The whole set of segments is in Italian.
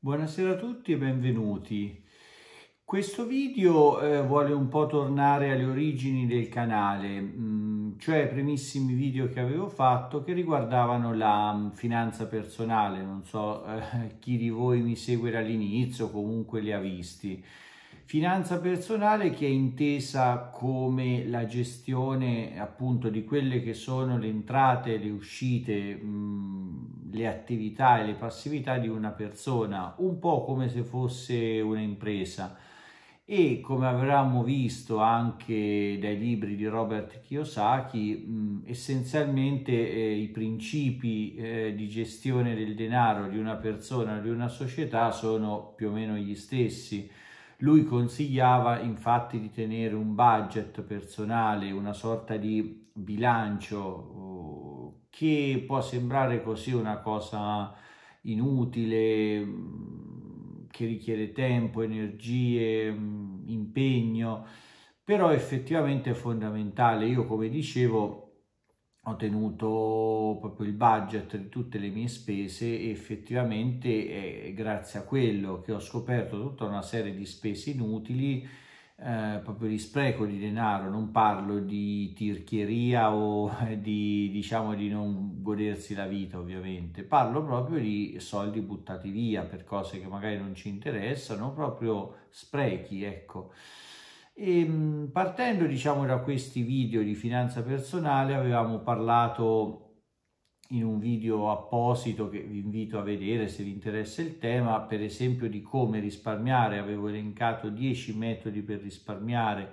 Buonasera a tutti e benvenuti. Questo video eh, vuole un po' tornare alle origini del canale, mh, mm, cioè ai primissimi video che avevo fatto che riguardavano la mh, mm, finanza personale. Non so eh, chi di voi mi segue dall'inizio, comunque li ha visti. Finanza personale che è intesa come la gestione appunto di quelle che sono le entrate, le uscite, le attività e le passività di una persona, un po' come se fosse un'impresa. E come avevamo visto anche dai libri di Robert Kiyosaki, essenzialmente eh, i principi eh, di gestione del denaro di una persona, di una società sono più o meno gli stessi lui consigliava infatti di tenere un budget personale, una sorta di bilancio che può sembrare così una cosa inutile, mm, che richiede tempo, energie, mm, impegno, però effettivamente è fondamentale. Io come dicevo ho tenuto proprio il budget di tutte le mie spese e effettivamente è eh, grazie a quello che ho scoperto tutta una serie di spese inutili, eh, proprio di spreco di denaro, non parlo di tirchieria o di diciamo di non godersi la vita ovviamente, parlo proprio di soldi buttati via per cose che magari non ci interessano, proprio sprechi, ecco. E ehm, partendo diciamo da questi video di finanza personale avevamo parlato in un video apposito che vi invito a vedere se vi interessa il tema, per esempio di come risparmiare, avevo elencato 10 metodi per risparmiare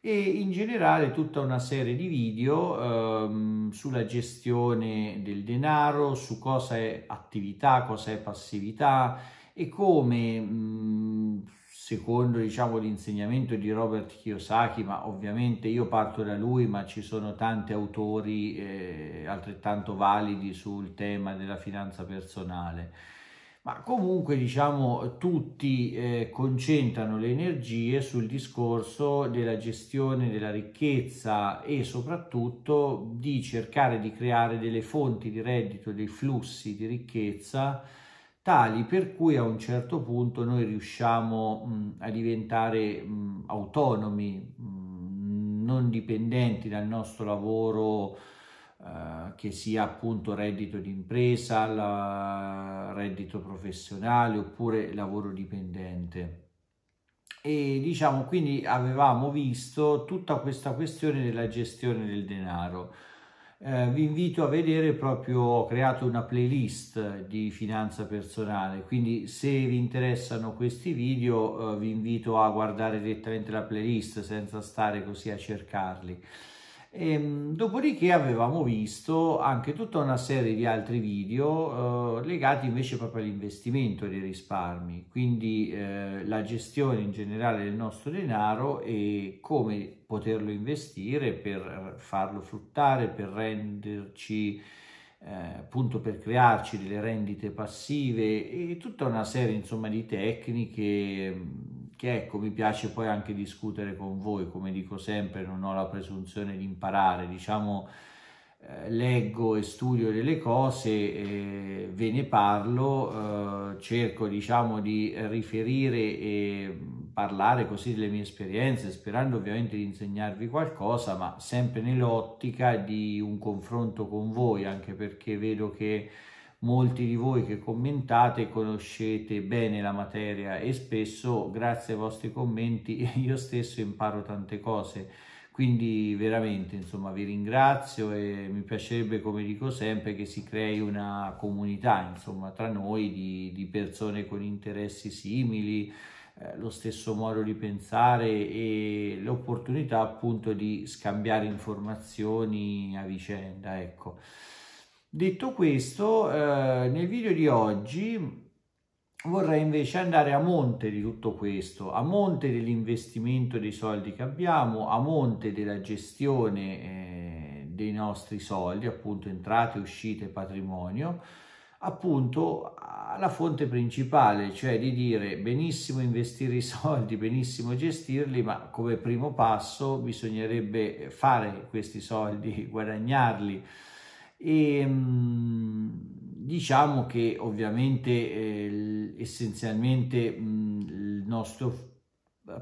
e in generale tutta una serie di video ehm, sulla gestione del denaro, su cosa è attività, cosa è passività e come mh, mhmm, secondo diciamo, l'insegnamento di Robert Kiyosaki, ma ovviamente io parto da lui, ma ci sono tanti autori eh, altrettanto validi sul tema della finanza personale. Ma comunque diciamo tutti eh, concentrano le energie sul discorso della gestione della ricchezza e soprattutto di cercare di creare delle fonti di reddito, dei flussi di ricchezza tali per cui a un certo punto noi riusciamo mh, a diventare mh, autonomi, mh, non dipendenti dal nostro lavoro eh, che sia appunto reddito di impresa, reddito professionale oppure lavoro dipendente. E diciamo quindi avevamo visto tutta questa questione della gestione del denaro eh, vi invito a vedere proprio ho creato una playlist di finanza personale quindi se vi interessano questi video eh, vi invito a guardare direttamente la playlist senza stare così a cercarli e, ehm, dopodiché avevamo visto anche tutta una serie di altri video eh, legati invece proprio all'investimento dei risparmi, quindi eh, la gestione in generale del nostro denaro e come poterlo investire per eh, farlo fruttare, per renderci eh, appunto per crearci delle rendite passive e tutta una serie insomma di tecniche mm, che ecco mi piace poi anche discutere con voi, come dico sempre, non ho la presunzione di imparare, diciamo eh, leggo e studio delle cose, eh, ve ne parlo, eh, cerco diciamo di riferire e parlare così delle mie esperienze, sperando ovviamente di insegnarvi qualcosa, ma sempre nell'ottica di un confronto con voi, anche perché vedo che molti di voi che commentate conoscete bene la materia e spesso grazie ai vostri commenti io stesso imparo tante cose. Quindi veramente, insomma, vi ringrazio e mi piacerebbe, come dico sempre, che si crei una comunità, insomma, tra noi di, di persone con interessi simili, eh, lo stesso modo di pensare e l'opportunità appunto di scambiare informazioni a vicenda, ecco. Detto questo, eh, nel video di oggi vorrei invece andare a monte di tutto questo, a monte dell'investimento dei soldi che abbiamo, a monte della gestione eh, dei nostri soldi, appunto entrate, uscite, patrimonio, appunto alla fonte principale, cioè di dire benissimo investire i soldi, benissimo gestirli, ma come primo passo bisognerebbe fare questi soldi, guadagnarli e mhmm, diciamo che ovviamente eh, essenzialmente mh, mhmm, il nostro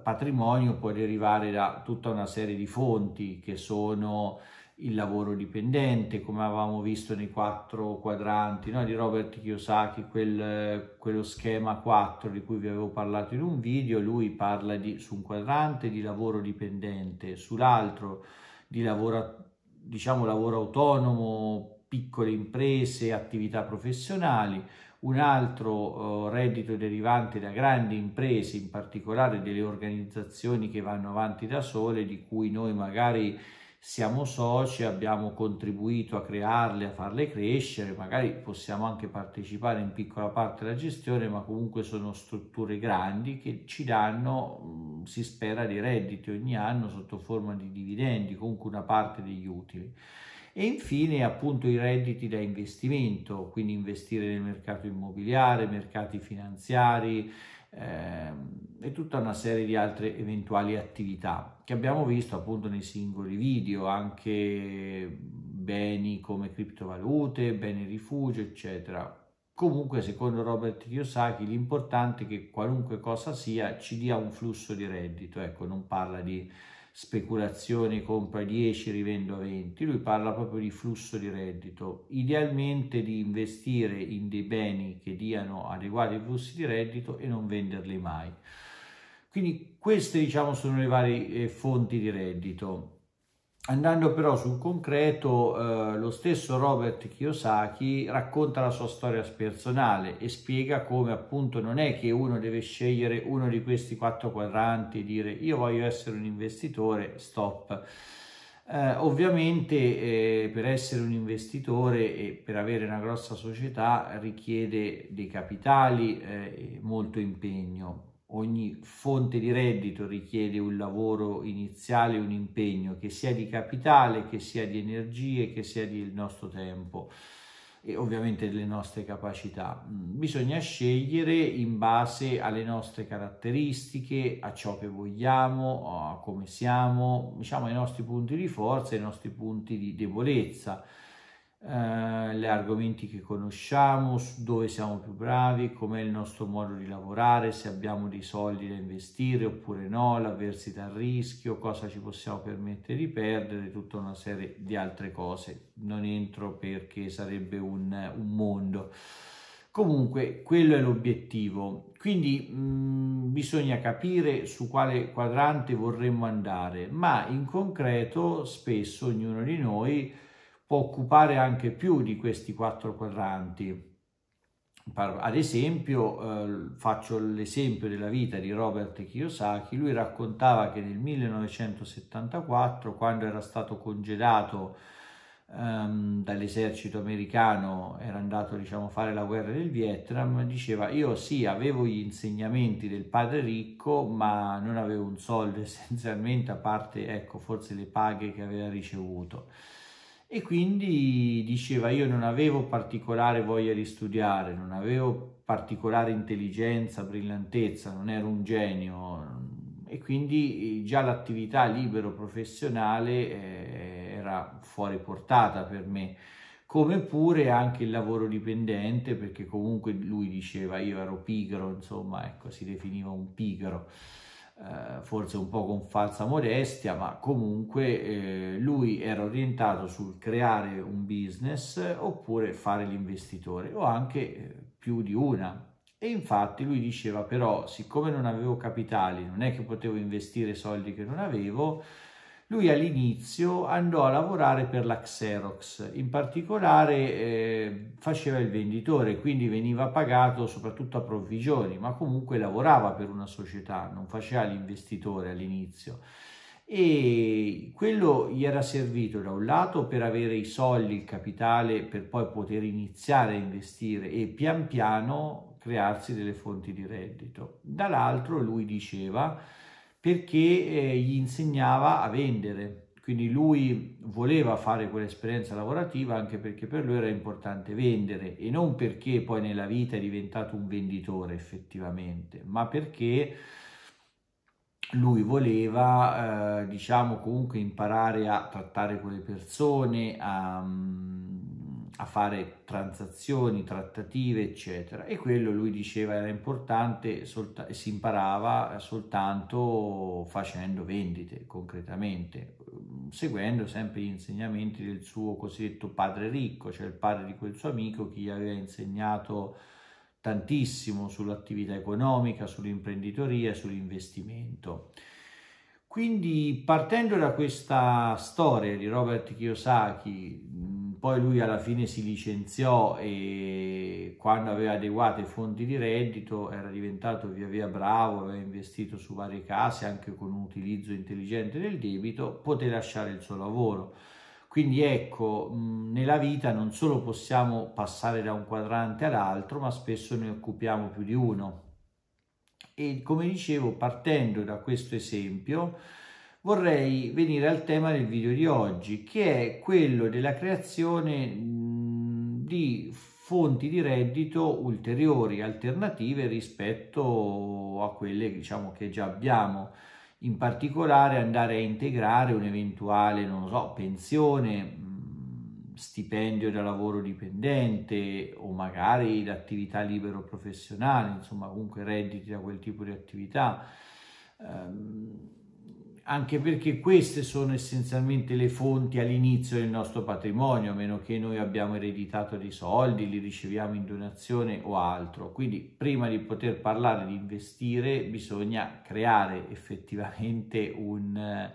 patrimonio può derivare da tutta una serie di fonti che sono il lavoro dipendente, come avevamo visto nei quattro quadranti no? di Robert Kiyosaki, quel, quello schema 4 di cui vi avevo parlato in un video, lui parla di, su un quadrante di lavoro dipendente, sull'altro di lavoro, diciamo lavoro autonomo, piccole imprese, attività professionali, un altro eh, reddito derivante da grandi imprese, in particolare delle organizzazioni che vanno avanti da sole, di cui noi magari siamo soci, abbiamo contribuito a crearle, a farle crescere, magari possiamo anche partecipare in piccola parte alla gestione, ma comunque sono strutture grandi che ci danno, mm, si spera, dei redditi ogni anno sotto forma di dividendi, comunque una parte degli utili. E infine appunto i redditi da investimento, quindi investire nel mercato immobiliare, mercati finanziari, Ehm, e tutta una serie di altre eventuali attività che abbiamo visto appunto nei singoli video, anche beni come criptovalute, beni rifugio, eccetera. Comunque, secondo Robert Kiyosaki, l'importante è che qualunque cosa sia ci dia un flusso di reddito, ecco, non parla di speculazioni, compra 10, rivendo 20, lui parla proprio di flusso di reddito, idealmente di investire in dei beni che diano adeguati flussi di reddito e non venderli mai. Quindi queste diciamo sono le varie eh, fonti di reddito. Andando però sul concreto, eh, lo stesso Robert Kiyosaki racconta la sua storia personale e spiega come appunto non è che uno deve scegliere uno di questi quattro quadranti e dire io voglio essere un investitore, stop. Eh, ovviamente eh, per essere un investitore e per avere una grossa società richiede dei capitali eh, e molto impegno ogni fonte di reddito richiede un lavoro iniziale, un impegno, che sia di capitale, che sia di energie, che sia del nostro tempo e ovviamente delle nostre capacità. Mm, bisogna scegliere in base alle nostre caratteristiche, a ciò che vogliamo, a come siamo, diciamo ai nostri punti di forza ai nostri punti di debolezza gli eh, argomenti che conosciamo, dove siamo più bravi, com'è il nostro modo di lavorare, se abbiamo dei soldi da investire oppure no, l'avversità al rischio, cosa ci possiamo permettere di perdere, tutta una serie di altre cose. Non entro perché sarebbe un, un mondo. Comunque, quello è l'obiettivo. Quindi mh, mm, bisogna capire su quale quadrante vorremmo andare, ma in concreto spesso ognuno di noi può occupare anche più di questi quattro quadranti. Ad esempio, eh, faccio l'esempio della vita di Robert Kiyosaki, lui raccontava che nel 1974, quando era stato congedato ehm, dall'esercito americano, era andato diciamo, a fare la guerra del Vietnam, diceva io sì, avevo gli insegnamenti del padre ricco, ma non avevo un soldo essenzialmente, a parte ecco, forse le paghe che aveva ricevuto e quindi diceva io non avevo particolare voglia di studiare, non avevo particolare intelligenza, brillantezza, non ero un genio e quindi eh, già l'attività libero professionale eh, era fuori portata per me come pure anche il lavoro dipendente perché comunque lui diceva io ero pigro insomma ecco si definiva un pigro eh, forse un po' con falsa modestia, ma comunque eh, lui era orientato sul creare un business oppure fare l'investitore o anche eh, più di una. E infatti lui diceva però, siccome non avevo capitali, non è che potevo investire soldi che non avevo, lui all'inizio andò a lavorare per la Xerox, in particolare eh, faceva il venditore, quindi veniva pagato soprattutto a provvigioni, ma comunque lavorava per una società, non faceva l'investitore all'inizio e quello gli era servito da un lato per avere i soldi, il capitale per poi poter iniziare a investire e pian piano crearsi delle fonti di reddito. Dall'altro lui diceva perché eh, gli insegnava a vendere. Quindi lui voleva fare quell'esperienza lavorativa anche perché per lui era importante vendere e non perché poi nella vita è diventato un venditore effettivamente, ma perché lui voleva, eh, diciamo, comunque imparare a trattare con le persone, a mm, a fare transazioni, trattative, eccetera. E quello lui diceva era importante solta- si imparava soltanto facendo vendite concretamente, mm, seguendo sempre gli insegnamenti del suo cosiddetto padre ricco, cioè il padre di quel suo amico che gli aveva insegnato tantissimo sull'attività economica, sull'imprenditoria sull'investimento. Quindi partendo da questa storia di Robert Kiyosaki, poi lui alla fine si licenziò e quando aveva adeguate fonti di reddito era diventato via via bravo, aveva investito su varie case anche con un utilizzo intelligente del debito, poté lasciare il suo lavoro. Quindi ecco, nella vita non solo possiamo passare da un quadrante all'altro, ma spesso ne occupiamo più di uno. E come dicevo, partendo da questo esempio, vorrei venire al tema del video di oggi, che è quello della creazione di fonti di reddito ulteriori, alternative rispetto a quelle diciamo, che già abbiamo. In particolare andare a integrare un'eventuale, non so, pensione, stipendio da lavoro dipendente o magari l'attività libero professionale, insomma comunque redditi da quel tipo di attività. Um, anche perché queste sono essenzialmente le fonti all'inizio del nostro patrimonio, a meno che noi abbiamo ereditato dei soldi, li riceviamo in donazione o altro. Quindi prima di poter parlare di investire bisogna creare effettivamente un,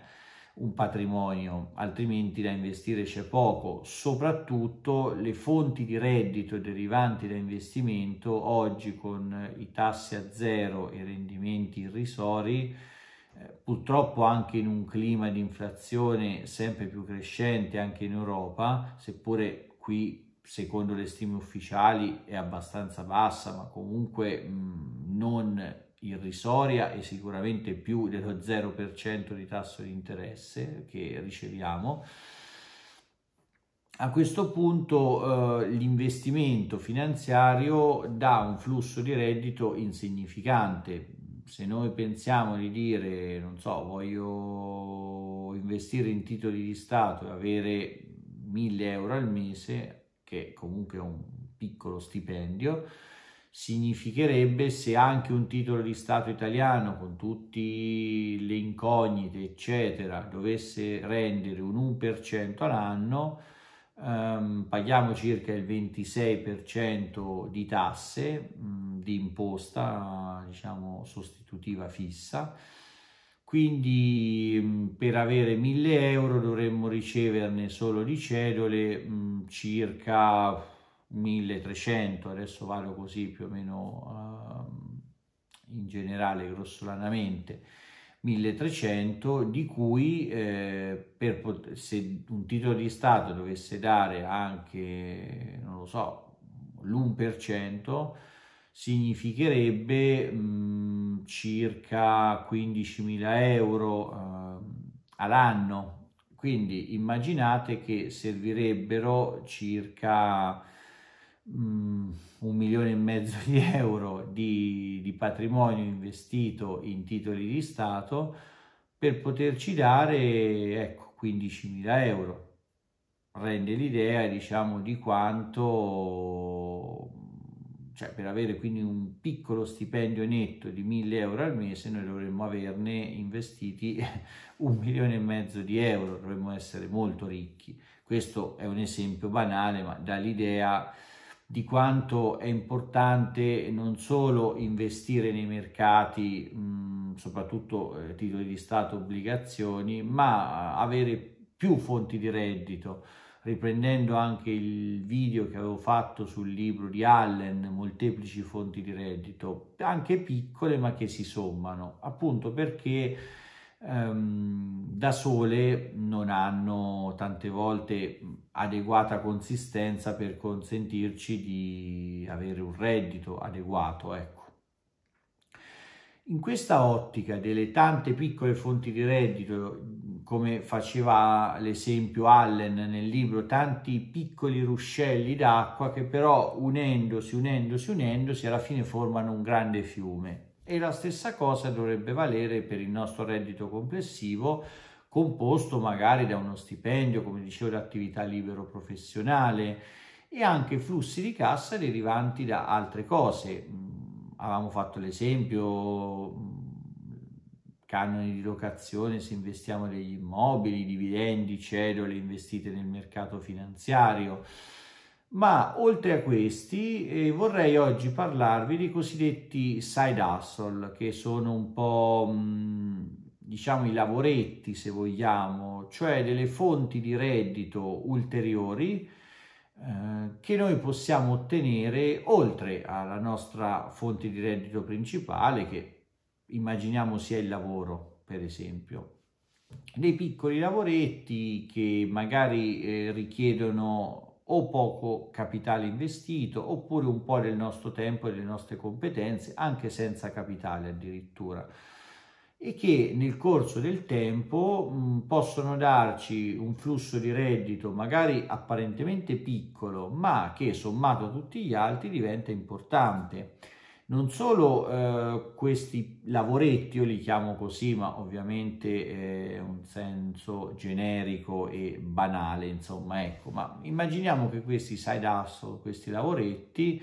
un patrimonio, altrimenti da investire c'è poco. Soprattutto le fonti di reddito derivanti da investimento oggi con i tassi a zero e rendimenti irrisori eh, purtroppo anche in un clima di inflazione sempre più crescente anche in Europa, seppure qui secondo le stime ufficiali è abbastanza bassa, ma comunque mh, non irrisoria e sicuramente più dello 0% di tasso di interesse che riceviamo. A questo punto eh, l'investimento finanziario dà un flusso di reddito insignificante, se noi pensiamo di dire, non so, voglio investire in titoli di Stato e avere 1000 euro al mese, che comunque è un piccolo stipendio, significherebbe se anche un titolo di Stato italiano con tutte le incognite, eccetera, dovesse rendere un 1% all'anno, ehm, paghiamo circa il 26% di tasse, mh, mm, di imposta, diciamo, sostitutiva fissa, quindi mm, per avere 1000 euro dovremmo riceverne solo di cedole mm, circa 1300, adesso vado così più o meno uh, in generale grossolanamente, 1300 di cui eh, per se un titolo di Stato dovesse dare anche, non lo so, l'1% significherebbe mh, mm, circa 15.000 euro eh, all'anno. Quindi immaginate che servirebbero circa Mm, un milione e mezzo di euro di, di patrimonio investito in titoli di Stato per poterci dare ecco, 15.000 euro. Rende l'idea diciamo di quanto cioè per avere quindi un piccolo stipendio netto di 1000 euro al mese noi dovremmo averne investiti un milione e mezzo di euro, dovremmo essere molto ricchi. Questo è un esempio banale ma dà l'idea di quanto è importante non solo investire nei mercati, mh, mm, soprattutto eh, titoli di Stato, obbligazioni, ma eh, avere più fonti di reddito. Riprendendo anche il video che avevo fatto sul libro di Allen, molteplici fonti di reddito, anche piccole ma che si sommano, appunto perché ehm, da sole non hanno tante volte adeguata consistenza per consentirci di avere un reddito adeguato, ecco. In questa ottica delle tante piccole fonti di reddito, come faceva l'esempio Allen nel libro, tanti piccoli ruscelli d'acqua che però unendosi, unendosi, unendosi alla fine formano un grande fiume. E la stessa cosa dovrebbe valere per il nostro reddito complessivo, composto magari da uno stipendio, come dicevo, da attività libero professionale e anche flussi di cassa derivanti da altre cose. Mm, avevamo fatto l'esempio mm, canoni di locazione se investiamo negli immobili, dividendi, cedole investite nel mercato finanziario. Ma oltre a questi eh, vorrei oggi parlarvi dei cosiddetti side hustle che sono un po' mh, mm, diciamo i lavoretti se vogliamo, cioè delle fonti di reddito ulteriori eh, che noi possiamo ottenere oltre alla nostra fonte di reddito principale che immaginiamo sia il lavoro per esempio dei piccoli lavoretti che magari eh, richiedono o poco capitale investito oppure un po' del nostro tempo e delle nostre competenze anche senza capitale addirittura e che nel corso del tempo mh, possono darci un flusso di reddito magari apparentemente piccolo, ma che sommato a tutti gli altri diventa importante. Non solo eh, questi lavoretti, io li chiamo così, ma ovviamente eh, è eh, un senso generico e banale, insomma, ecco, ma immaginiamo che questi side hustle, questi lavoretti,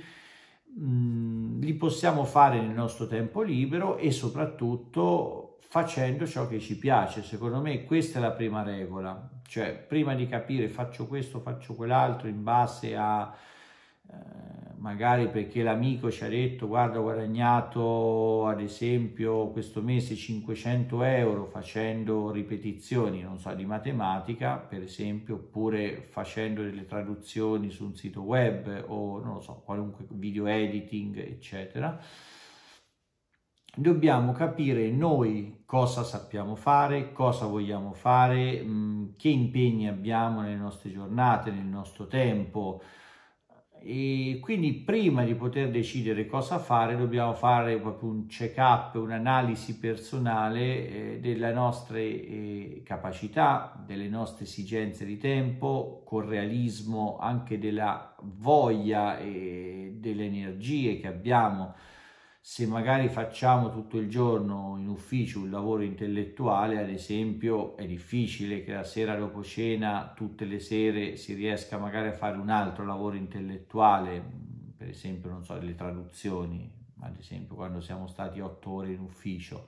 mh, li possiamo fare nel nostro tempo libero e soprattutto facendo ciò che ci piace. Secondo me questa è la prima regola, cioè prima di capire faccio questo, faccio quell'altro in base a eh, magari perché l'amico ci ha detto guarda ho guadagnato ad esempio questo mese 500 euro facendo ripetizioni non so di matematica per esempio oppure facendo delle traduzioni su un sito web o non lo so qualunque video editing eccetera dobbiamo capire noi cosa sappiamo fare, cosa vogliamo fare, mh, mm, che impegni abbiamo nelle nostre giornate, nel nostro tempo. E quindi prima di poter decidere cosa fare dobbiamo fare proprio un check-up, un'analisi personale eh, delle nostre eh, capacità, delle nostre esigenze di tempo, con realismo anche della voglia e eh, delle energie che abbiamo se magari facciamo tutto il giorno in ufficio un lavoro intellettuale, ad esempio, è difficile che la sera dopo cena, tutte le sere, si riesca magari a fare un altro lavoro intellettuale, per esempio, non so, le traduzioni, ad esempio quando siamo stati otto ore in ufficio.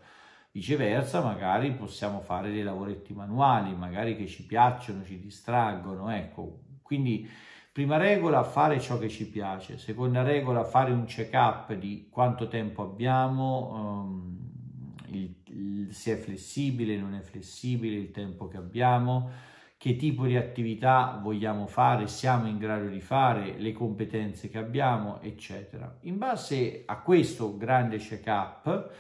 Viceversa, magari possiamo fare dei lavoretti manuali, magari che ci piacciono, ci distraggono, ecco. Quindi Prima regola, fare ciò che ci piace. Seconda regola, fare un check-up di quanto tempo abbiamo, um, il, il, se è flessibile, non è flessibile, il tempo che abbiamo, che tipo di attività vogliamo fare, siamo in grado di fare, le competenze che abbiamo, eccetera. In base a questo grande check-up,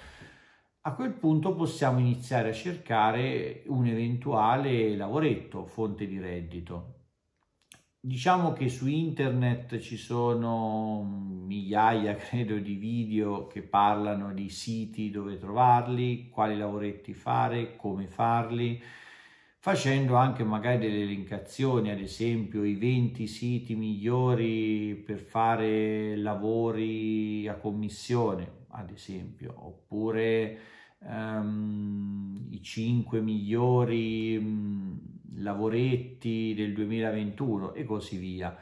a quel punto possiamo iniziare a cercare un eventuale lavoretto, fonte di reddito. Diciamo che su internet ci sono migliaia, credo, di video che parlano di siti dove trovarli, quali lavoretti fare, come farli, facendo anche magari delle elencazioni, ad esempio i 20 siti migliori per fare lavori a commissione, ad esempio, oppure um, i 5 migliori... Um, lavoretti del 2021 e così via.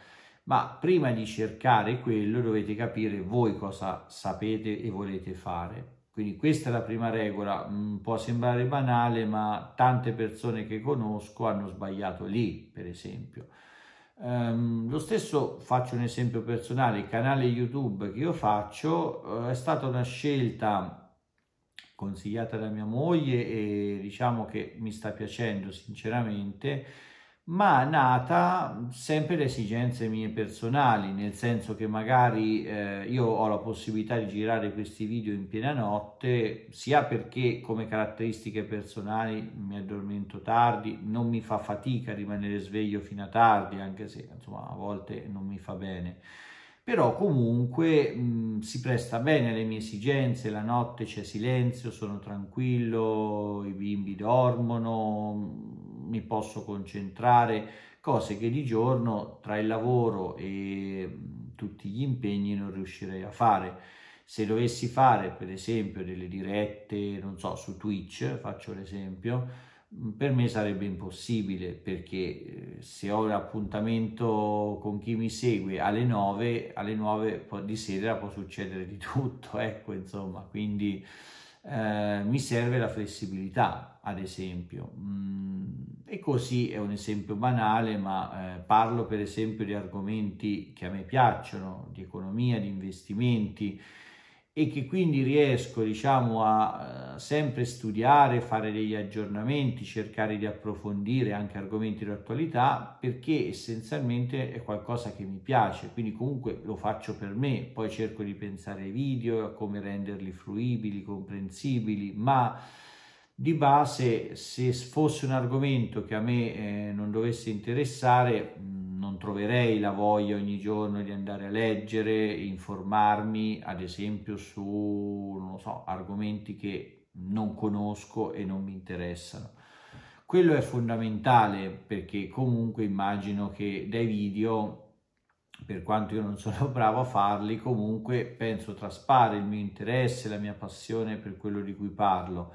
Ma prima di cercare quello dovete capire voi cosa sapete e volete fare. Quindi questa è la prima regola, mm, può sembrare banale, ma tante persone che conosco hanno sbagliato lì, per esempio. Um, lo stesso faccio un esempio personale, il canale YouTube che io faccio uh, è stata una scelta consigliata da mia moglie e diciamo che mi sta piacendo sinceramente, ma nata sempre le esigenze mie personali, nel senso che magari eh, io ho la possibilità di girare questi video in piena notte, sia perché come caratteristiche personali mi addormento tardi, non mi fa fatica rimanere sveglio fino a tardi, anche se insomma a volte non mi fa bene però comunque mh, si presta bene alle mie esigenze, la notte c'è silenzio, sono tranquillo, i bimbi dormono, mi posso concentrare, cose che di giorno tra il lavoro e tutti gli impegni non riuscirei a fare. Se dovessi fare per esempio delle dirette, non so, su Twitch, faccio l'esempio, Mm, per me sarebbe impossibile perché eh, se ho l'appuntamento con chi mi segue alle 9, alle 9 di sera può succedere di tutto, ecco insomma, quindi eh, mi serve la flessibilità ad esempio. Mm, e così è un esempio banale, ma eh, parlo per esempio di argomenti che a me piacciono, di economia, di investimenti, e che quindi riesco diciamo a eh, sempre studiare, fare degli aggiornamenti, cercare di approfondire anche argomenti di attualità perché essenzialmente è qualcosa che mi piace, quindi comunque lo faccio per me, poi cerco di pensare ai video, a come renderli fruibili, comprensibili, ma di base se fosse un argomento che a me eh, non dovesse interessare non troverei la voglia ogni giorno di andare a leggere, informarmi ad esempio su so, argomenti che non conosco e non mi interessano. Quello è fondamentale perché comunque immagino che dai video per quanto io non sono bravo a farli, comunque penso traspare il mio interesse, la mia passione per quello di cui parlo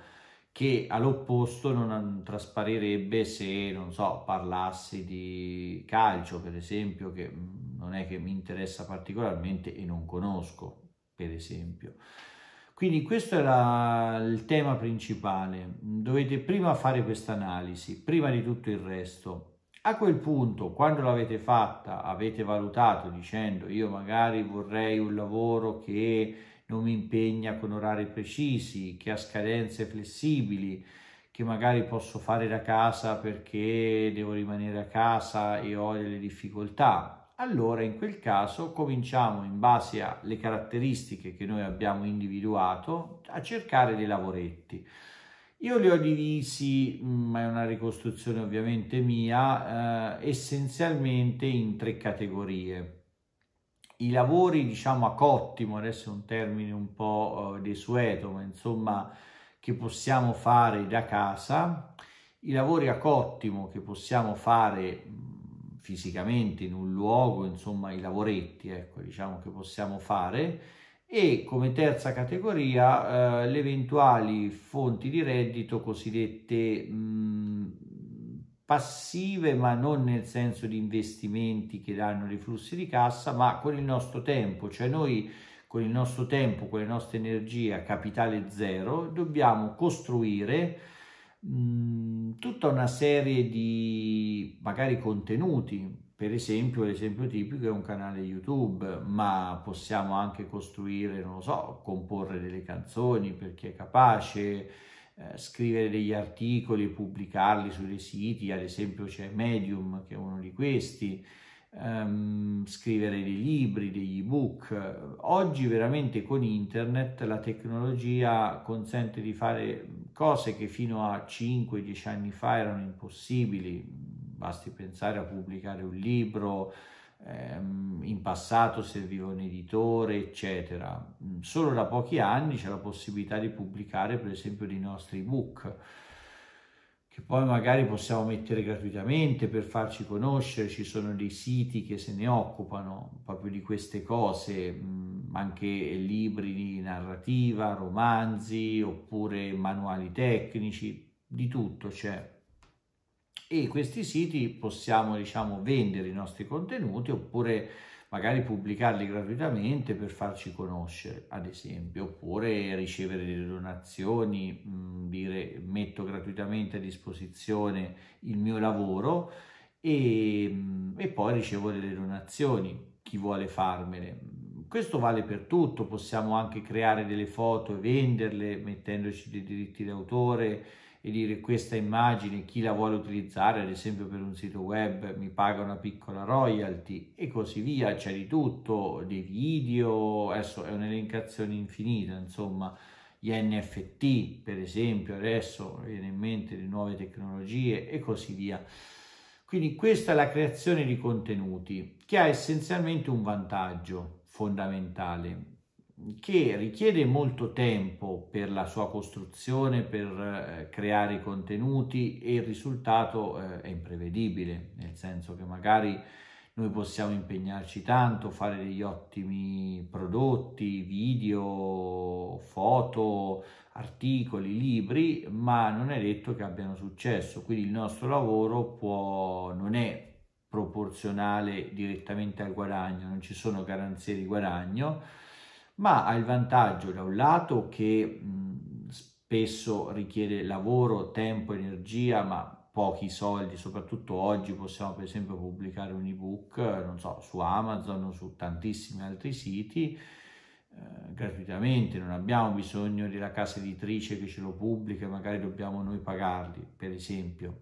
che all'opposto non trasparirebbe se, non so, parlassi di calcio, per esempio, che mm, non è che mi interessa particolarmente e non conosco, per esempio. Quindi questo era il tema principale. Dovete prima fare questa analisi, prima di tutto il resto. A quel punto, quando l'avete fatta, avete valutato dicendo io magari vorrei un lavoro che non mi impegna con orari precisi, che ha scadenze flessibili, che magari posso fare da casa perché devo rimanere a casa e ho delle difficoltà. Allora in quel caso cominciamo in base alle caratteristiche che noi abbiamo individuato a cercare dei lavoretti. Io li ho divisi, mm, ma è una ricostruzione ovviamente mia, eh, essenzialmente in tre categorie i lavori diciamo a cottimo, adesso è un termine un po' eh, desueto, ma insomma che possiamo fare da casa, i lavori a cottimo che possiamo fare fisicamente in un luogo, insomma i lavoretti, ecco, diciamo che possiamo fare, e come terza categoria eh, le eventuali fonti di reddito cosiddette mh, passive, ma non nel senso di investimenti che danno dei flussi di cassa, ma con il nostro tempo, cioè noi con il nostro tempo, con le nostre energie a capitale zero, dobbiamo costruire mh, mm, tutta una serie di magari contenuti, per esempio l'esempio tipico è un canale YouTube, ma possiamo anche costruire, non lo so, comporre delle canzoni per chi è capace, eh, scrivere degli articoli, pubblicarli sui siti, ad esempio c'è Medium che è uno di questi, ehm, scrivere dei libri, degli ebook. Oggi veramente con internet la tecnologia consente di fare cose che fino a 5-10 anni fa erano impossibili, basti pensare a pubblicare un libro, Ehm, in passato serviva un editore, eccetera. Mm, solo da pochi anni c'è la possibilità di pubblicare, per esempio, dei nostri ebook, che poi magari possiamo mettere gratuitamente per farci conoscere. Ci sono dei siti che se ne occupano proprio di queste cose, mm, anche libri di narrativa, romanzi oppure manuali tecnici, di tutto c'è e questi siti possiamo diciamo vendere i nostri contenuti oppure magari pubblicarli gratuitamente per farci conoscere ad esempio oppure ricevere delle donazioni mh, mm, dire metto gratuitamente a disposizione il mio lavoro e, mm, e poi ricevo delle donazioni chi vuole farmele questo vale per tutto possiamo anche creare delle foto e venderle mettendoci dei diritti d'autore e dire questa immagine chi la vuole utilizzare ad esempio per un sito web mi paga una piccola royalty e così via c'è di tutto dei video adesso è un'elencazione infinita insomma gli NFT per esempio adesso viene in mente le nuove tecnologie e così via quindi questa è la creazione di contenuti che ha essenzialmente un vantaggio fondamentale che richiede molto tempo per la sua costruzione, per eh, creare i contenuti e il risultato eh, è imprevedibile, nel senso che magari noi possiamo impegnarci tanto, fare degli ottimi prodotti, video, foto, articoli, libri, ma non è detto che abbiano successo, quindi il nostro lavoro può, non è proporzionale direttamente al guadagno, non ci sono garanzie di guadagno ma ha il vantaggio da un lato che mh, spesso richiede lavoro, tempo, energia, ma pochi soldi, soprattutto oggi possiamo per esempio pubblicare un ebook, non so, su Amazon o su tantissimi altri siti eh, gratuitamente, non abbiamo bisogno della casa editrice che ce lo pubblica, magari dobbiamo noi pagarli, per esempio.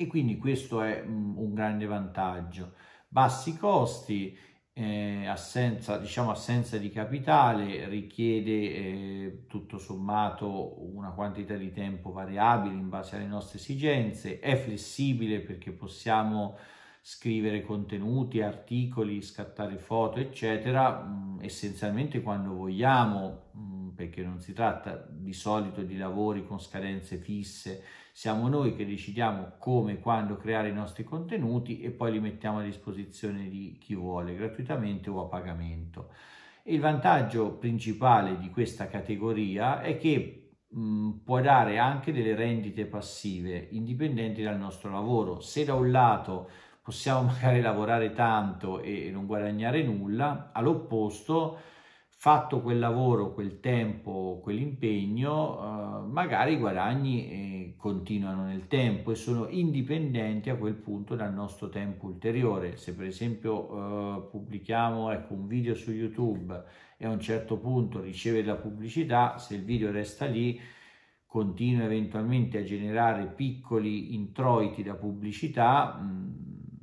E quindi questo è un grande vantaggio. Bassi costi eh, assenza, diciamo assenza di capitale, richiede eh, tutto sommato una quantità di tempo variabile in base alle nostre esigenze, è flessibile perché possiamo scrivere contenuti, articoli, scattare foto, eccetera, mh, mm, essenzialmente quando vogliamo, mh, mm, perché non si tratta di solito di lavori con scadenze fisse, siamo noi che decidiamo come e quando creare i nostri contenuti e poi li mettiamo a disposizione di chi vuole gratuitamente o a pagamento. Il vantaggio principale di questa categoria è che mh, mm, può dare anche delle rendite passive indipendenti dal nostro lavoro. Se da un lato possiamo magari lavorare tanto e non guadagnare nulla, all'opposto fatto quel lavoro, quel tempo, quell'impegno, eh, magari i guadagni eh, continuano nel tempo e sono indipendenti a quel punto dal nostro tempo ulteriore. Se per esempio eh, pubblichiamo ecco, un video su YouTube e a un certo punto riceve la pubblicità, se il video resta lì continua eventualmente a generare piccoli introiti da pubblicità, mh,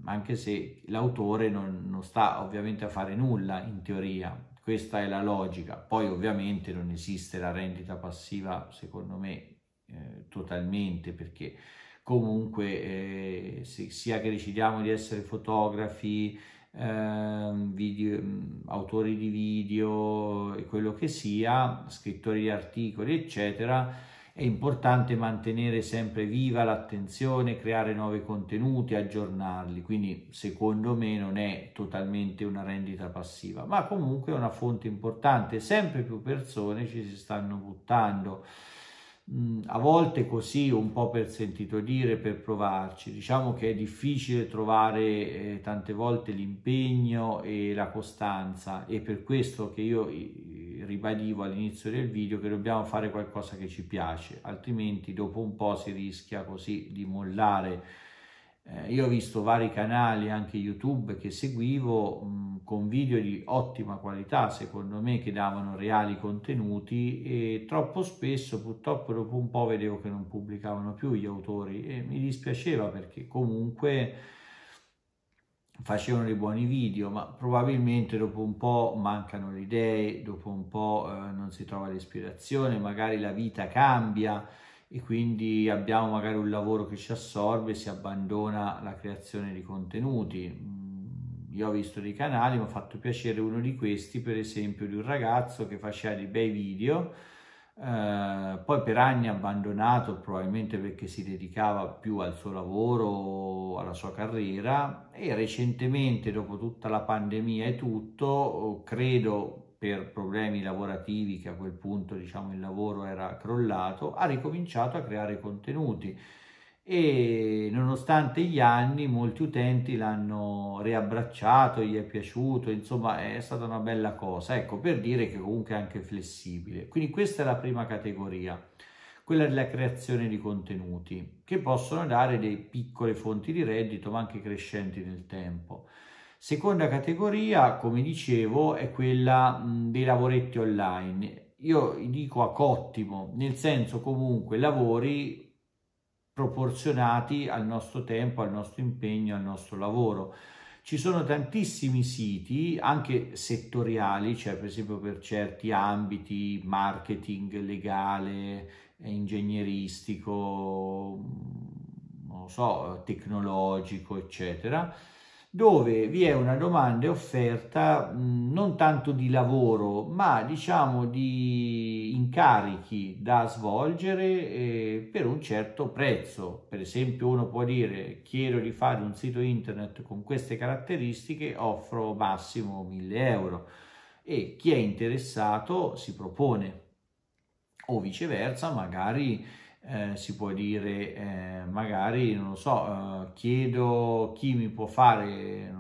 mm, anche se l'autore non, non sta ovviamente a fare nulla in teoria, questa è la logica. Poi ovviamente non esiste la rendita passiva, secondo me, eh, totalmente, perché comunque eh, se, sia che decidiamo di essere fotografi, eh, video, autori di video e quello che sia, scrittori di articoli, eccetera, è importante mantenere sempre viva l'attenzione, creare nuovi contenuti, aggiornarli, quindi secondo me non è totalmente una rendita passiva, ma comunque è una fonte importante, sempre più persone ci si stanno buttando. Mm, a volte così un po' per sentito dire, per provarci. Diciamo che è difficile trovare eh, tante volte l'impegno e la costanza e per questo che io ribadivo all'inizio del video che dobbiamo fare qualcosa che ci piace, altrimenti dopo un po' si rischia così di mollare eh, io ho visto vari canali, anche YouTube, che seguivo mh, con video di ottima qualità, secondo me, che davano reali contenuti e troppo spesso purtroppo dopo un po' vedevo che non pubblicavano più gli autori e mi dispiaceva perché comunque facevano dei buoni video, ma probabilmente dopo un po' mancano le idee, dopo un po' eh, non si trova l'ispirazione, magari la vita cambia e quindi abbiamo magari un lavoro che ci assorbe, si abbandona la creazione di contenuti. Mm, io ho visto dei canali, mi ha fatto piacere uno di questi, per esempio, di un ragazzo che faceva dei bei video, eh, poi per anni abbandonato, probabilmente perché si dedicava più al suo lavoro, alla sua carriera, e recentemente, dopo tutta la pandemia e tutto, credo per problemi lavorativi, che a quel punto diciamo il lavoro era crollato, ha ricominciato a creare contenuti e nonostante gli anni molti utenti l'hanno riabbracciato, gli è piaciuto, insomma è stata una bella cosa, ecco per dire che comunque è anche flessibile. Quindi questa è la prima categoria, quella della creazione di contenuti che possono dare delle piccole fonti di reddito ma anche crescenti nel tempo. Seconda categoria, come dicevo, è quella dei lavoretti online. Io dico a cottimo, nel senso comunque lavori proporzionati al nostro tempo, al nostro impegno, al nostro lavoro. Ci sono tantissimi siti, anche settoriali, cioè per esempio per certi ambiti, marketing legale, eh, ingegneristico, non so, tecnologico, eccetera dove vi è una domanda e offerta mh, non tanto di lavoro, ma diciamo di incarichi da svolgere eh, per un certo prezzo. Per esempio uno può dire chiedo di fare un sito internet con queste caratteristiche, offro massimo 1000 euro e chi è interessato si propone o viceversa magari eh, si può dire eh, magari non so eh, chiedo chi mi può fare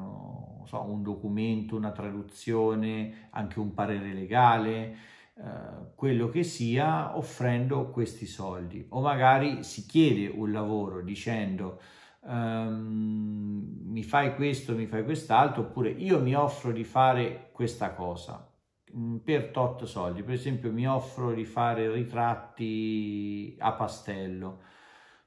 so, un documento una traduzione anche un parere legale eh, quello che sia offrendo questi soldi o magari si chiede un lavoro dicendo ehm, mi fai questo mi fai quest'altro oppure io mi offro di fare questa cosa Mm, per tot soldi. Per esempio mi offro di fare ritratti a pastello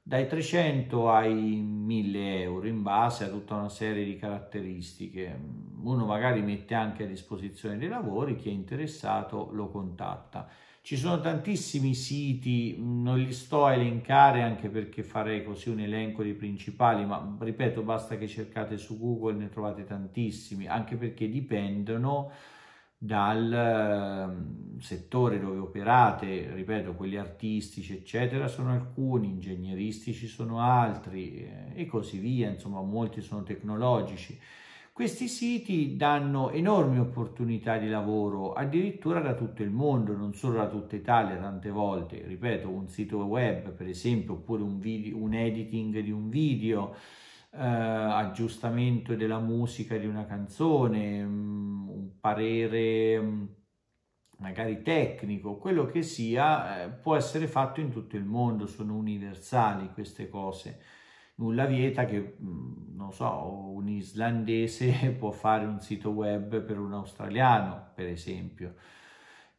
dai 300 ai 1000 euro in base a tutta una serie di caratteristiche. Uno magari mette anche a disposizione dei lavori, chi è interessato lo contatta. Ci sono tantissimi siti, mm, non li sto a elencare anche perché farei così un elenco dei principali, ma ripeto, basta che cercate su Google, ne trovate tantissimi, anche perché dipendono dal ehm, settore dove operate, ripeto, quelli artistici, eccetera, sono alcuni, ingegneristici sono altri eh, e così via, insomma, molti sono tecnologici. Questi siti danno enormi opportunità di lavoro, addirittura da tutto il mondo, non solo da tutta Italia, tante volte, ripeto, un sito web, per esempio, oppure un, video, un editing di un video, eh, aggiustamento della musica di una canzone, mm, un parere mm, magari tecnico, quello che sia, eh, può essere fatto in tutto il mondo, sono universali queste cose. Nulla vieta che, mm, non so, un islandese può fare un sito web per un australiano, per esempio.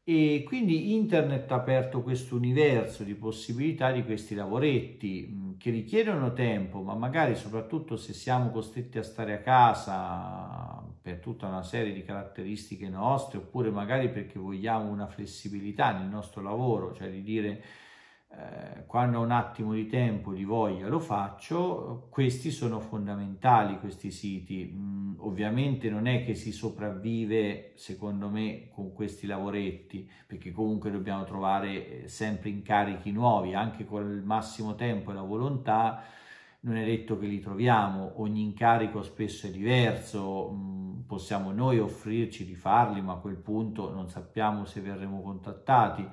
E quindi internet ha aperto questo universo di possibilità di questi lavoretti che richiedono tempo, ma magari soprattutto se siamo costretti a stare a casa per tutta una serie di caratteristiche nostre, oppure magari perché vogliamo una flessibilità nel nostro lavoro, cioè di dire eh, quando ho un attimo di tempo, di voglia, lo faccio. Questi sono fondamentali, questi siti. Mm, ovviamente non è che si sopravvive, secondo me, con questi lavoretti, perché comunque dobbiamo trovare eh, sempre incarichi nuovi, anche con il massimo tempo e la volontà. Non è detto che li troviamo, ogni incarico spesso è diverso, mm, possiamo noi offrirci di farli, ma a quel punto non sappiamo se verremo contattati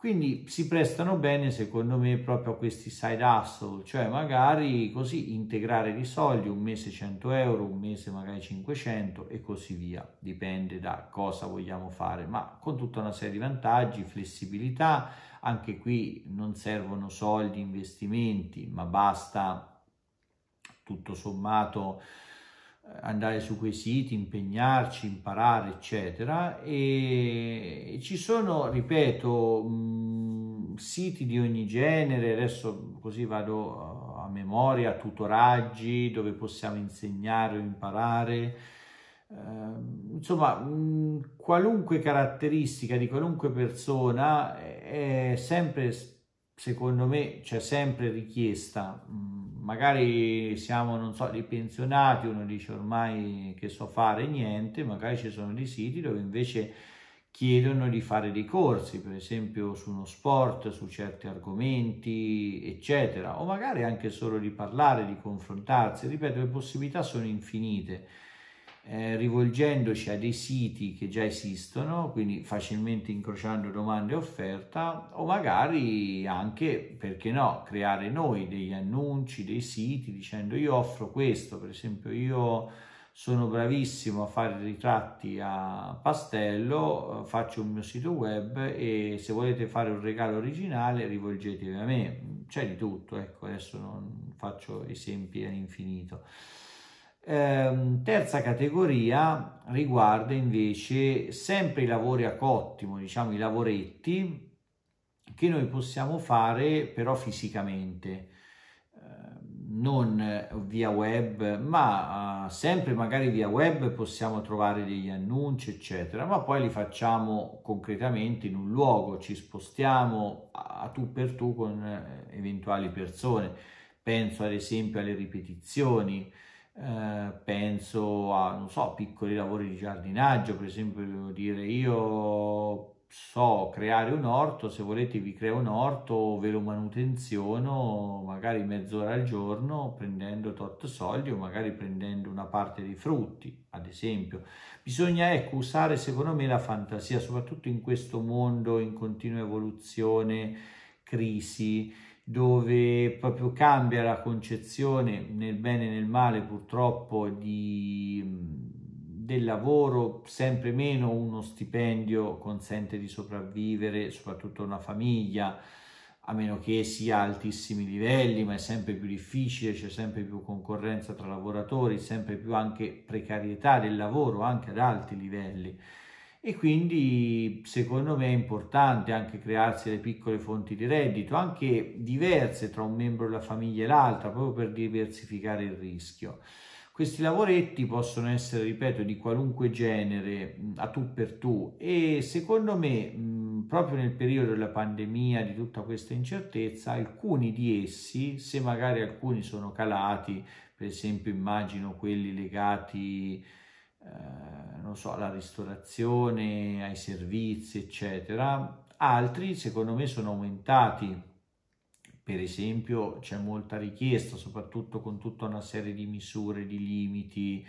quindi si prestano bene, secondo me, proprio a questi side hustle, cioè magari così integrare i soldi, un mese 100 euro, un mese magari 500 e così via, dipende da cosa vogliamo fare, ma con tutta una serie di vantaggi, flessibilità, anche qui non servono soldi, investimenti, ma basta tutto sommato andare su quei siti, impegnarci, imparare, eccetera. E ci sono, ripeto, mm, siti di ogni genere, adesso così vado eh, a memoria, tutoraggi dove possiamo insegnare o imparare. Uh, insomma, mh, mm, qualunque caratteristica di qualunque persona è sempre, secondo me, c'è sempre richiesta. Mh, mm, magari siamo, non so, dei pensionati, uno dice ormai che so fare niente, magari ci sono dei siti dove invece chiedono di fare dei corsi, per esempio su uno sport, su certi argomenti, eccetera, o magari anche solo di parlare, di confrontarsi, ripeto, le possibilità sono infinite. Eh, rivolgendoci a dei siti che già esistono, quindi facilmente incrociando domande e offerta, o magari anche, perché no, creare noi degli annunci, dei siti dicendo io offro questo, per esempio io sono bravissimo a fare ritratti a pastello, eh, faccio un mio sito web e se volete fare un regalo originale rivolgetevi a me, c'è di tutto, ecco, adesso non faccio esempi all'infinito. Ehm, terza categoria riguarda invece sempre i lavori a cottimo, diciamo i lavoretti che noi possiamo fare però fisicamente ehm, non via web, ma ah, sempre magari via web possiamo trovare degli annunci, eccetera, ma poi li facciamo concretamente in un luogo, ci spostiamo a tu per tu con eh, eventuali persone. Penso ad esempio alle ripetizioni, eh, penso a, non so, piccoli lavori di giardinaggio, per esempio dire io so creare un orto, se volete vi creo un orto, ve lo manutenziono magari mezz'ora al giorno prendendo tot soldi o magari prendendo una parte dei frutti, ad esempio. Bisogna ecco, usare secondo me la fantasia, soprattutto in questo mondo in continua evoluzione, crisi, dove proprio cambia la concezione nel bene e nel male purtroppo di, del lavoro, sempre meno uno stipendio consente di sopravvivere, soprattutto una famiglia, a meno che sia a altissimi livelli, ma è sempre più difficile, c'è sempre più concorrenza tra lavoratori, sempre più anche precarietà del lavoro, anche ad alti livelli e quindi secondo me è importante anche crearsi le piccole fonti di reddito, anche diverse tra un membro della famiglia e l'altra, proprio per diversificare il rischio. Questi lavoretti possono essere, ripeto, di qualunque genere, a tu per tu e secondo me proprio nel periodo della pandemia, di tutta questa incertezza, alcuni di essi, se magari alcuni sono calati, per esempio immagino quelli legati eh, non so, alla ristorazione, ai servizi, eccetera. Altri, secondo me, sono aumentati. Per esempio, c'è molta richiesta, soprattutto con tutta una serie di misure, di limiti,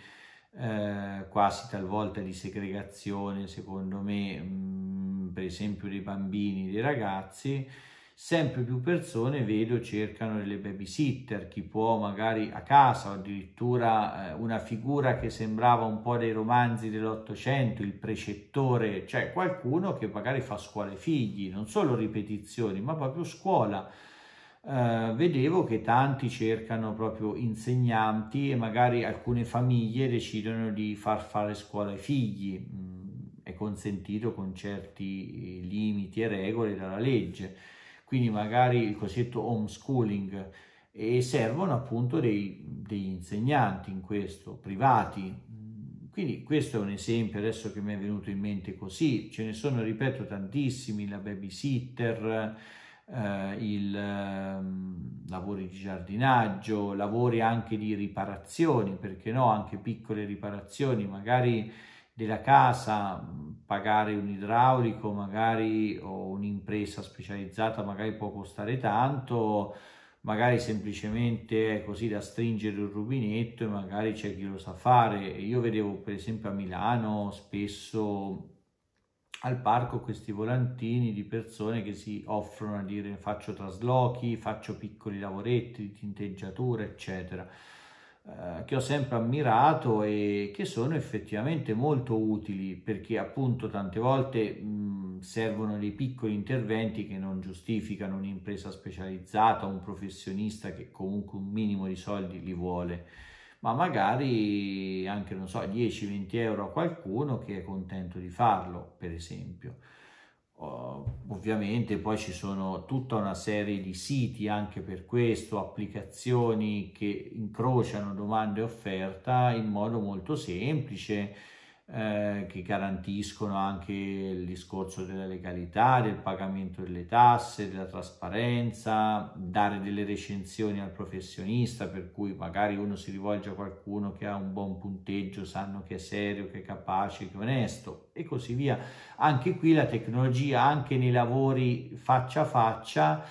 eh, quasi talvolta di segregazione, secondo me, mh, mm, per esempio, dei bambini, dei ragazzi sempre più persone vedo cercano delle babysitter, chi può magari a casa o addirittura eh, una figura che sembrava un po' dei romanzi dell'Ottocento, il precettore, cioè qualcuno che magari fa scuole figli, non solo ripetizioni, ma proprio scuola. Uh, vedevo che tanti cercano proprio insegnanti e magari alcune famiglie decidono di far fare scuola ai figli. Mm, è consentito con certi eh, limiti e regole dalla legge quindi magari il cosiddetto homeschooling, e servono appunto dei, degli insegnanti in questo, privati. Quindi questo è un esempio adesso che mi è venuto in mente così, ce ne sono, ripeto, tantissimi, la babysitter, eh, il eh, lavori di giardinaggio, lavori anche di riparazioni, perché no, anche piccole riparazioni, magari della casa, pagare un idraulico magari o un'impresa specializzata magari può costare tanto, magari semplicemente è così da stringere un rubinetto e magari c'è chi lo sa fare. Io vedevo per esempio a Milano spesso al parco questi volantini di persone che si offrono a dire faccio traslochi, faccio piccoli lavoretti di tinteggiatura, eccetera. Eh, che ho sempre ammirato e che sono effettivamente molto utili perché appunto tante volte mh, servono dei piccoli interventi che non giustificano un'impresa specializzata, un professionista che comunque un minimo di soldi li vuole ma magari anche non so 10-20 euro a qualcuno che è contento di farlo per esempio eh, ovviamente poi ci sono tutta una serie di siti anche per questo, applicazioni che incrociano domanda e offerta in modo molto semplice eh, che garantiscono anche il discorso della legalità, del pagamento delle tasse, della trasparenza, dare delle recensioni al professionista, per cui magari uno si rivolge a qualcuno che ha un buon punteggio, sanno che è serio, che è capace, che è onesto e così via. Anche qui la tecnologia, anche nei lavori faccia a faccia,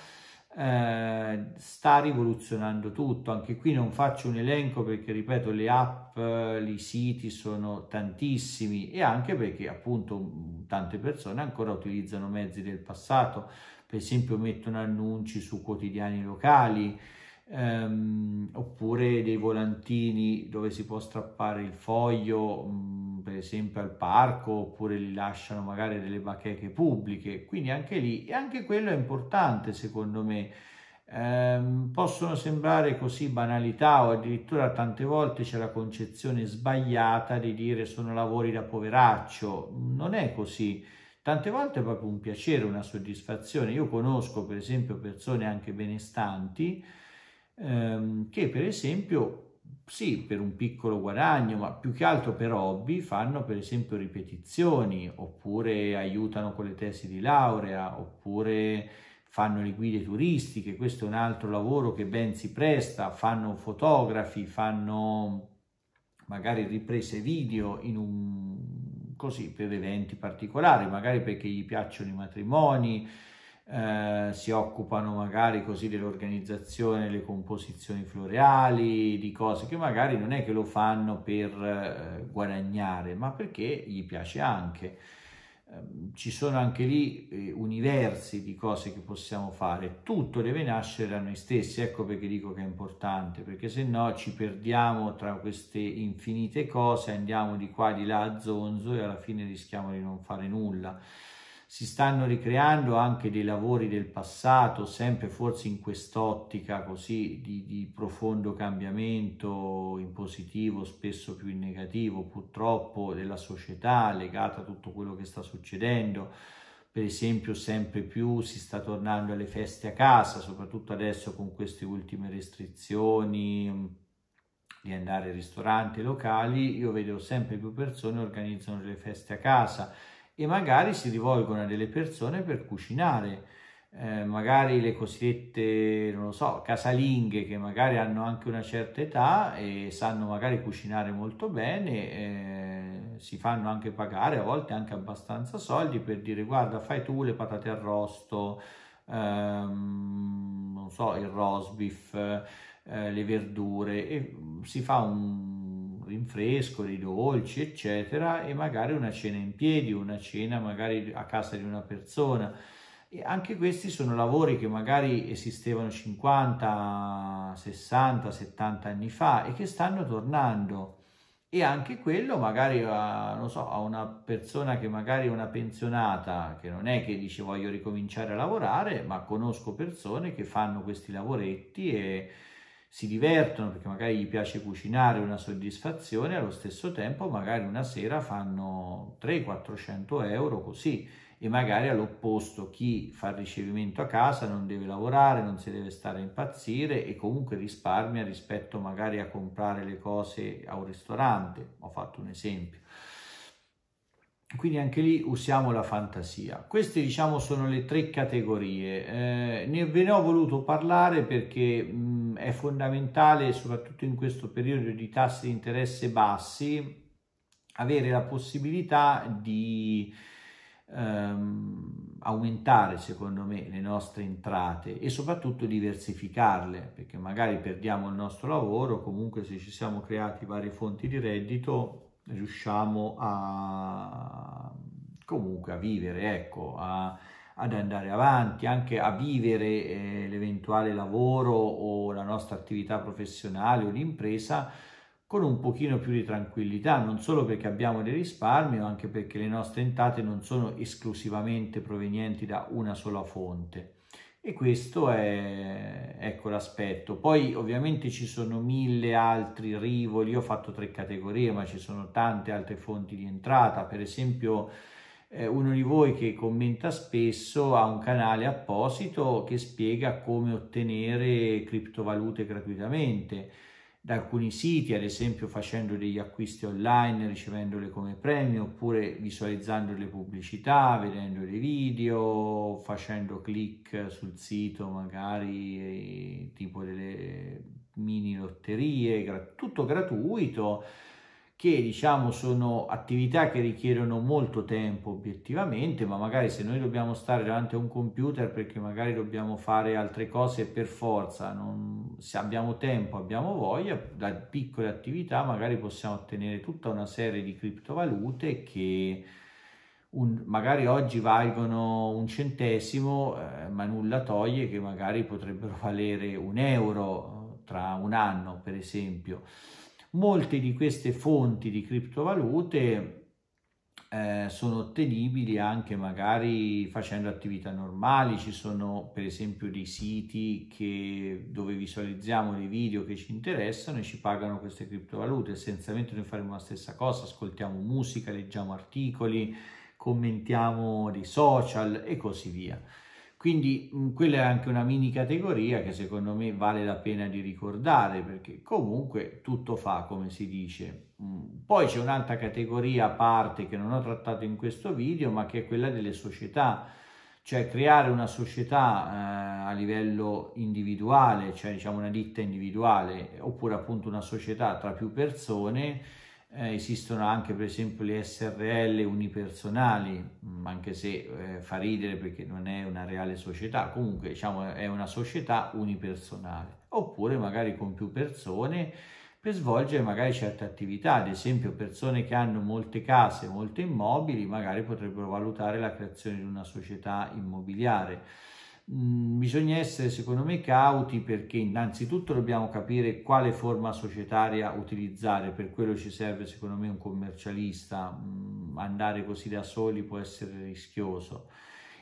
eh, sta rivoluzionando tutto. Anche qui non faccio un elenco perché, ripeto, le app, eh, i siti sono tantissimi e anche perché appunto tante persone ancora utilizzano mezzi del passato, per esempio mettono annunci su quotidiani locali ehm, oppure dei volantini dove si può strappare il foglio, mm, per esempio al parco, oppure li lasciano magari delle bacheche pubbliche, quindi anche lì, e anche quello è importante secondo me. Ehm, possono sembrare così banalità o addirittura tante volte c'è la concezione sbagliata di dire sono lavori da poveraccio, non è così. Tante volte è proprio un piacere, una soddisfazione. Io conosco per esempio persone anche benestanti ehm, che per esempio, sì, per un piccolo guadagno, ma più che altro per hobby, fanno per esempio ripetizioni, oppure aiutano con le tesi di laurea, oppure fanno le guide turistiche, questo è un altro lavoro che ben si presta, fanno fotografi, fanno magari riprese video in un così per eventi particolari, magari perché gli piacciono i matrimoni, eh, si occupano magari così dell'organizzazione delle composizioni floreali, di cose che magari non è che lo fanno per eh, guadagnare, ma perché gli piace anche. Ehm, ci sono anche lì eh, universi di cose che possiamo fare, tutto deve nascere da noi stessi, ecco perché dico che è importante, perché se no ci perdiamo tra queste infinite cose, andiamo di qua, di là, a zonzo e alla fine rischiamo di non fare nulla si stanno ricreando anche dei lavori del passato, sempre forse in quest'ottica così di, di, profondo cambiamento in positivo, spesso più in negativo purtroppo della società legata a tutto quello che sta succedendo. Per esempio sempre più si sta tornando alle feste a casa, soprattutto adesso con queste ultime restrizioni mm, di andare ai ristoranti locali, io vedo sempre più persone organizzano delle feste a casa e magari si rivolgono a delle persone per cucinare, eh, magari le cosiddette, non lo so, casalinghe che magari hanno anche una certa età e sanno magari cucinare molto bene, eh, si fanno anche pagare, a volte anche abbastanza soldi per dire guarda fai tu le patate arrosto, ehm, non so, il roast beef, eh, le verdure e si fa un rinfresco, dei dolci, eccetera, e magari una cena in piedi, una cena magari a casa di una persona. E anche questi sono lavori che magari esistevano 50, 60, 70 anni fa e che stanno tornando. E anche quello magari a, non so, a una persona che magari è una pensionata, che non è che dice voglio ricominciare a lavorare, ma conosco persone che fanno questi lavoretti e si divertono perché magari gli piace cucinare una soddisfazione, allo stesso tempo magari una sera fanno 300-400 euro così e magari all'opposto chi fa il ricevimento a casa non deve lavorare, non si deve stare a impazzire e comunque risparmia rispetto magari a comprare le cose a un ristorante, ho fatto un esempio. Quindi anche lì usiamo la fantasia. Queste diciamo sono le tre categorie. Eh, ne ve ne ho voluto parlare perché mh, è fondamentale, soprattutto in questo periodo di tassi di interesse bassi, avere la possibilità di ehm, aumentare, secondo me, le nostre entrate e soprattutto diversificarle, perché magari perdiamo il nostro lavoro, comunque se ci siamo creati varie fonti di reddito, riusciamo a comunque a vivere, ecco, a ad andare avanti, anche a vivere eh, l'eventuale lavoro o la nostra attività professionale o l'impresa con un pochino più di tranquillità, non solo perché abbiamo dei risparmi, ma anche perché le nostre entrate non sono esclusivamente provenienti da una sola fonte. E questo è ecco, l'aspetto. Poi ovviamente ci sono mille altri rivoli, io ho fatto tre categorie, ma ci sono tante altre fonti di entrata, per esempio eh, uno di voi che commenta spesso ha un canale apposito che spiega come ottenere criptovalute gratuitamente da alcuni siti, ad esempio facendo degli acquisti online, ricevendole come premio, oppure visualizzando le pubblicità, vedendo dei video, facendo click sul sito magari eh, tipo delle mini lotterie, tutto gratuito che diciamo sono attività che richiedono molto tempo obiettivamente, ma magari se noi dobbiamo stare davanti a un computer perché magari dobbiamo fare altre cose per forza, non, se abbiamo tempo, abbiamo voglia, da piccole attività magari possiamo ottenere tutta una serie di criptovalute che un, magari oggi valgono un centesimo, eh, ma nulla toglie che magari potrebbero valere un euro tra un anno, per esempio. Molte di queste fonti di criptovalute eh, sono ottenibili anche magari facendo attività normali, ci sono per esempio dei siti che, dove visualizziamo dei video che ci interessano e ci pagano queste criptovalute, essenzialmente noi faremo la stessa cosa, ascoltiamo musica, leggiamo articoli, commentiamo dei social e così via. Quindi mh, mm, quella è anche una mini categoria che secondo me vale la pena di ricordare perché comunque tutto fa come si dice. Mh, mm, poi c'è un'altra categoria a parte che non ho trattato in questo video ma che è quella delle società cioè creare una società eh, a livello individuale, cioè diciamo una ditta individuale, oppure appunto una società tra più persone eh, esistono anche per esempio le SRL unipersonali, mm, anche se eh, fa ridere perché non è una reale società, comunque diciamo è una società unipersonale, oppure magari con più persone per svolgere magari certe attività, ad esempio persone che hanno molte case, molti immobili, magari potrebbero valutare la creazione di una società immobiliare Mm, bisogna essere secondo me cauti perché innanzitutto dobbiamo capire quale forma societaria utilizzare, per quello ci serve secondo me un commercialista, mh, mm, andare così da soli può essere rischioso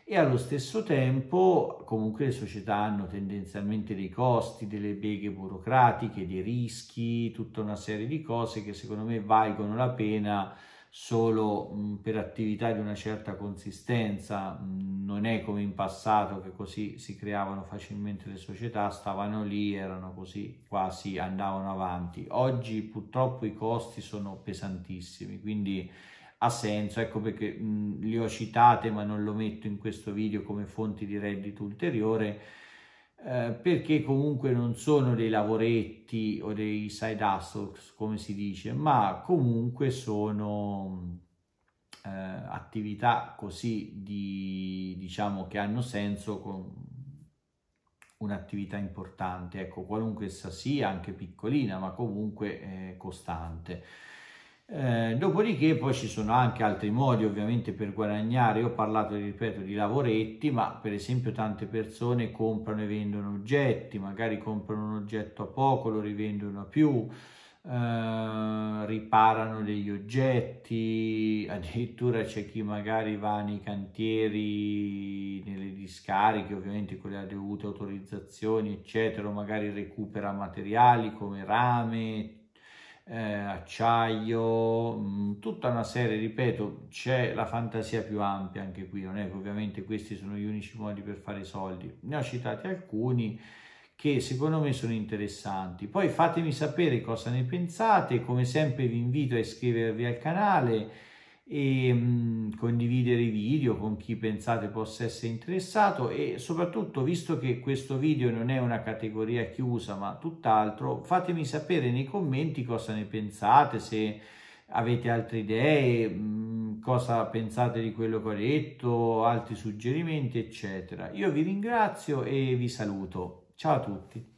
e allo stesso tempo comunque le società hanno tendenzialmente dei costi, delle beghe burocratiche, dei rischi, tutta una serie di cose che secondo me valgono la pena solo per attività di una certa consistenza, non è come in passato che così si creavano facilmente le società, stavano lì, erano così, quasi andavano avanti. Oggi purtroppo i costi sono pesantissimi, quindi ha senso, ecco perché mh, li ho citate ma non lo metto in questo video come fonti di reddito ulteriore eh, perché comunque non sono dei lavoretti o dei side hustles come si dice, ma comunque sono eh, attività così di, diciamo che hanno senso con un'attività importante, ecco qualunque essa sia, anche piccolina, ma comunque eh, costante. Eh, dopodiché poi ci sono anche altri modi ovviamente per guadagnare, Io ho parlato ripeto di lavoretti, ma per esempio tante persone comprano e vendono oggetti, magari comprano un oggetto a poco, lo rivendono a più, eh, riparano degli oggetti, addirittura c'è chi magari va nei cantieri, nelle discariche, ovviamente con le dovute autorizzazioni, eccetera, magari recupera materiali come rame, eh, acciaio, mh, mm, tutta una serie, ripeto, c'è la fantasia più ampia anche qui, non è che ovviamente questi sono gli unici modi per fare soldi, ne ho citati alcuni che secondo me sono interessanti. Poi fatemi sapere cosa ne pensate, come sempre vi invito a iscrivervi al canale, e mh, condividere i video con chi pensate possa essere interessato e soprattutto visto che questo video non è una categoria chiusa ma tutt'altro fatemi sapere nei commenti cosa ne pensate se avete altre idee mh, cosa pensate di quello che ho detto altri suggerimenti eccetera io vi ringrazio e vi saluto ciao a tutti